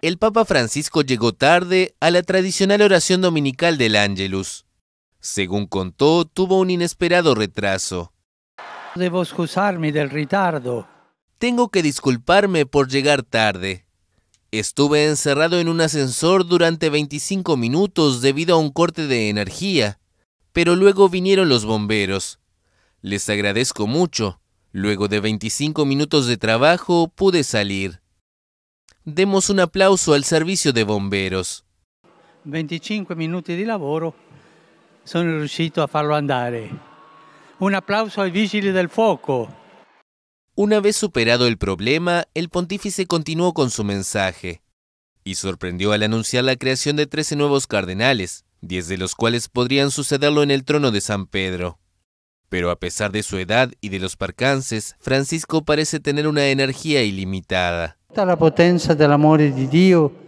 el Papa Francisco llegó tarde a la tradicional oración dominical del Ángelus. Según contó, tuvo un inesperado retraso. Debo excusarme del retardo. Tengo que disculparme por llegar tarde. Estuve encerrado en un ascensor durante 25 minutos debido a un corte de energía, pero luego vinieron los bomberos. Les agradezco mucho. Luego de 25 minutos de trabajo pude salir demos un aplauso al servicio de bomberos. 25 minutos de lavoro riuscito a farlo andare. Eh. Un aplauso al vigili del fuoco. Una vez superado el problema, el pontífice continuó con su mensaje y sorprendió al anunciar la creación de 13 nuevos cardenales, diez de los cuales podrían sucederlo en el trono de San Pedro. Pero a pesar de su edad y de los percances, Francisco parece tener una energía ilimitada. tutta la potenza dell'amore di Dio